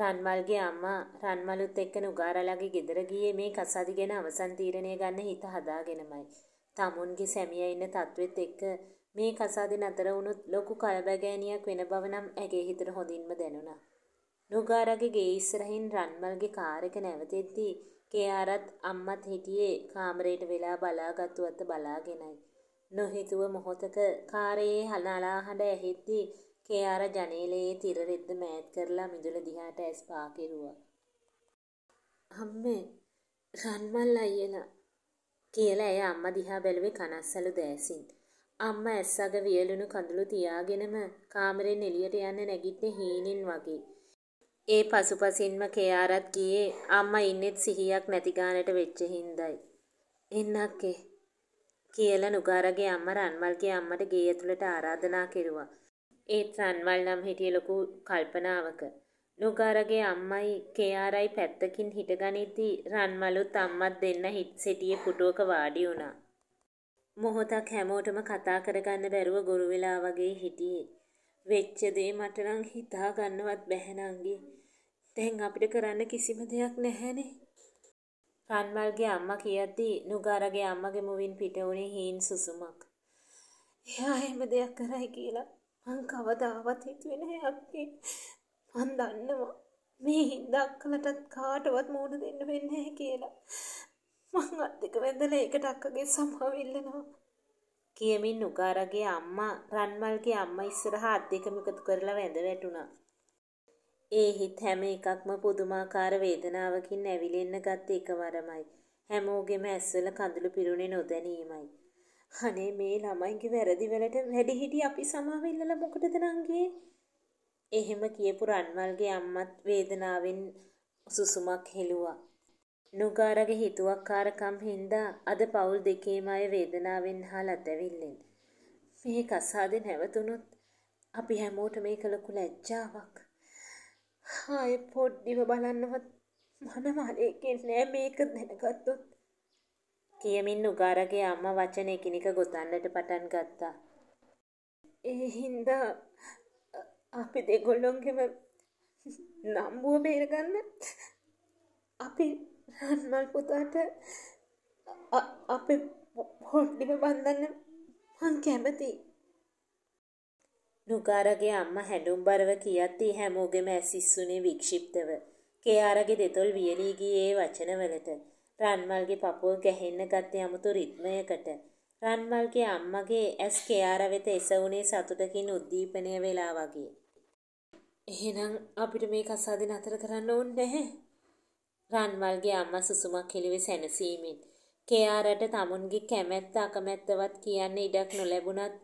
රන්මල්ගේ අම්මා රන්මලුත් එක්ක නුගාරලාගේ ගෙදර ගියේ මේ කසාදි ගැන අවසන් තීරණය ගන්න හිත හදාගෙනමයි. තමුන්ගේ සැමියා ඉන්න තත්වෙත් එක්ක මේ කසාදි නතර වුණොත් ලොකු කලබගෑනියක් වෙන බව නම් ඇගේ හිතට හොඳින්ම දැනුණා. නුගාරගේ ගේ ඉස්සරහින් රන්මල්ගේ කාර් එක නැවතෙද්දී කේආරත් අම්මත් හිටියේ කාමරයට වෙලා බලාගත්තු අත බලාගෙනයි. නොහිතුව මොහොතක කාරයේ හනාලා හඬ ඇහෙද්දී කේ අර ජනේලයේ තිර රෙද්ද මෑත් කරලා මිදුල දිහාට ඇස් පා කෙරුවා. "අම්මේ, රන්මල් අයියලා" කියලා ඇය අම්මා දිහා බැලුවේ කනස්සලු දෑසින්. අම්මා ඇස් අග වියලුණු කඳුළු තියාගෙනම කාමරෙන් එළියට යන්න නැගිටින්නේ හීනෙන් වගේ. ඒ පසුපසින්ම කේආරත් ගියේ අම්මා ඉන්නෙත් සිහියක් නැති ගානට වෙච්ච හින්දායි. "එන්නක්කේ" කියලා නුගාරගේ අම්මා රන්මල්ගේ අම්මට ගේ ඇතුළට ආරාධනා කෙරුවා. ඒත් රන්වල් නම් හිටිය ලොකු කල්පනාවක. නොගාරගේ අම්මයි කෙයාරයි පැත්තකින් හිටගනිද්දී රන්මලුත් අම්මත් දෙන්න හිට සිටියේ පුටුවක වාඩි වුණා. මොහොතක් හැමෝටම කතා කරගන්න බැරුව ගොරු වෙලා වගේ හිටියේ. වෙච්ච දේ මට නම් හිතා ගන්නවත් බැහැ නංගි. දැන් අපිට කරන්න කිසිම දෙයක් නැහැනේ. රන්මල්ගේ අම්මා කියද්දී නුගාරගේ අම්මගේ මුවින් පිට වුණේ හීන් සුසුමක්. එයා එහෙම දෙයක් කරයි කියලා මං කවදාවත් හිතුවේ නැහැ අක්කේ. මං දන්නවා මේ හින්දා අක්කලටත් කාටවත් මෝඩ දෙන්න වෙන්නේ නැහැ කියලා. මං අත් දෙක වැඳලා ඒකට අක්කගේ සමාව ඉල්ලනවා. කියමින් උගාරගේ අම්මා රන්මල්ගේ අම්මා ඉස්සරහා අත් දෙකම එකතු කරලා වැඳ වැටුණා. ඒ හිත හැම එකක්ම පුදුමාකාර වේදනාවකින් ඇවිලෙන්න ගත්ත එකවරමයි. හැමෝගෙම ඇස්වල කඳුළු පිරුණේ නොදැනීමයි. අනේ මේ ළමයින්ගේ වැරදිවලට වැඩිහිටි අපි සමාව ඉල්ලලා මොකටද නංගේ? එහෙම කියපු රන්වල්ගේ අම්මත් වේදනාවෙන් සුසුමක් හෙළුවා. නුගාරගේ හිතුවක්කාරකම් හින්දා අද පවුල් දෙකේම අය වේදනාවෙන් හා ලතැවිල්ලෙන්. මේ කසාද නැවතුනොත් අපි හැමෝට මේක ලොකු ලැජ්ජාවක්. ආයේ පොඩ්ඩිව බලන්නවත් මනමාලේ කියන්නේ මේක දැනගත්තොත් කියමින් නුගාරගේ අම්මා වචන එකිනෙක ගොතන්නට පටන් ගත්තා. ඒ හින්දා අපි දෙගොල්ලොන්ගෙම නම්බුව බේරගන්න අපි රන්මල් පුතාට අපේ පොඩ්ඩිම බන්ධන්න මං කැමතියි. නුගාරගේ අම්මා හැඩුම්බරව කියද්දී හැමෝගෙම ඇසිස්සුනේ වික්ෂිප්තව. කෙයාරගේ දෙතොල් වියලී ගියේ වචනවලට. රන්මල්ගේ පපුව ගැහෙන්න ගත්තේ 아무තු රිද්මයකට. රන්මල්ගේ අම්මගේ ඇස් කෙයාර වෙත එසවුනේ සතුටකින් උද්දීපනය වෙලා වගේ. එහෙනම් අපිට මේ කසාදේ නතර කරන්න ඕනේ නැහැ. රන්මල්ගේ අම්මා සුසුමක් හෙළුවේ සැනසීමෙන්. කෙයාරට tamunගේ කැමැත්ත අකමැත්තවත් කියන්න ඉඩක් නොලැබුණත්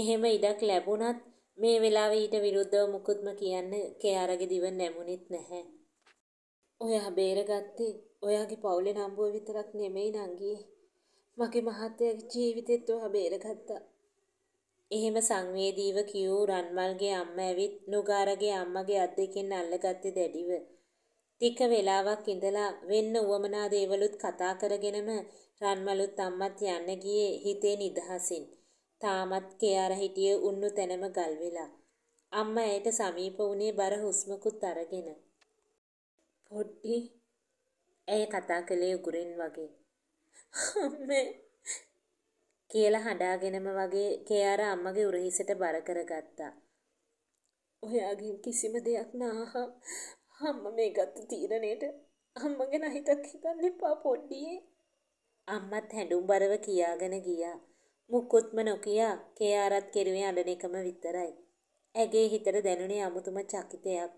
එහෙම ඉඩක් ලැබුණත් මේ වෙලාවේ ඊට විරුද්ධව මුකුත්ම කියන්න කෙයාරගේ දිව නැමුණෙත් නැහැ. ඔයා බේරගත්තේ ඔයාගේ පවුලේ නම්බුව විතරක් නෙමෙයි නංගී. මගේ මහත්තයාගේ ජීවිතෙත් ඔයා බේරගත්තා. එහෙම සංවේදීව කියූ රන්මල්ගේ අම්මා ඇවිත් නුගාරගේ අම්මගේ අත් දෙකෙන් අල්ලගත්තේ දැඩිව. ටික වෙලාවක් ඉඳලා වෙන්න උවමනා දේවලුත් කතා කරගෙනම රන්මලුත් අම්මත් යන්න ගියේ හිතේ නිදහසින්. තාමත් කෙයාර හිටියේ උන්නු තැනම ගල් වෙලා. අම්මා ඇයට සමීප වුණේ බර හුස්මකුත් අරගෙන. පොඩ්ඩි ඇය කතා කළේ උගුරෙන් වගේ. "අම්මේ" කියලා හඬාගෙනම වගේ කෙයාරා අම්මගේ උරහිසට බර කරගත්තා. "ඔයාගෙන් කිසිම දෙයක් නාහා. අම්මා මේ ගත්ත තීරණයට අම්මා ගැන හිතක් හිතන්න එපා පොඩ්ඩියේ." අම්මත් හැඬුම්බරව කියාගෙන ගියා. මුකුත්ම නොකියා කෙයාරත් කෙරුවේ අඬන එකම විතරයි. ඇගේ හිතට දැනුනේ අමුතුම චකිතයක්.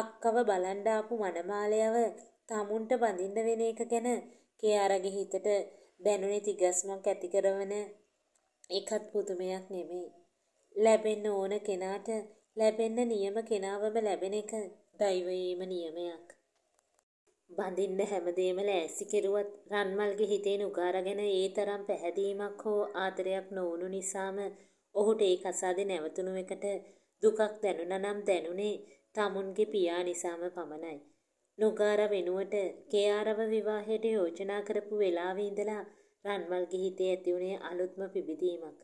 අක්කව බලන්ඩ ආපු මනමාලයව තමුන්ට බඳින්න වෙන එක ගැන කෙයාරගේ හිතට දැනුනේ තිගස්මක් ඇති කරවන එකත් පුදුමයක් නෙමෙයි. ලැබෙන්න ඕන කෙනාට ලැබෙන්න නියම කෙනාවම ලැබෙන එක දෛවයේම නියමයක්. බඳින්න හැමදේම ලෑසි කෙරුවත් රන්මල්ගේ හිතේ නුගාරගෙන ඒ තරම් පැහැදීමක් හෝ ආදරයක් නොවුණු නිසාම ඔහුට ඒ කසාදේ නැවතුණු එකට දුකක් දැනුණා නම් දැනුනේ තමුන්ගේ පියා නිසාම පමණයි. ලොගාර වෙනුවට කේආරව විවාහයට යෝජනා කරපු වෙලාවේ ඉඳලා රන්වල්ගේ හිතේ ඇති වුණේ අලුත්ම පිබිදීමක්.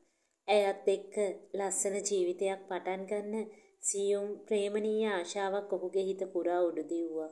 ඇයත් එක්ක ලස්සන ජීවිතයක් පටන් ගන්න සියුම් ප්‍රේමණීය ආශාවක් ඔහුගේ හිත පුරා උඩුදිව්වා.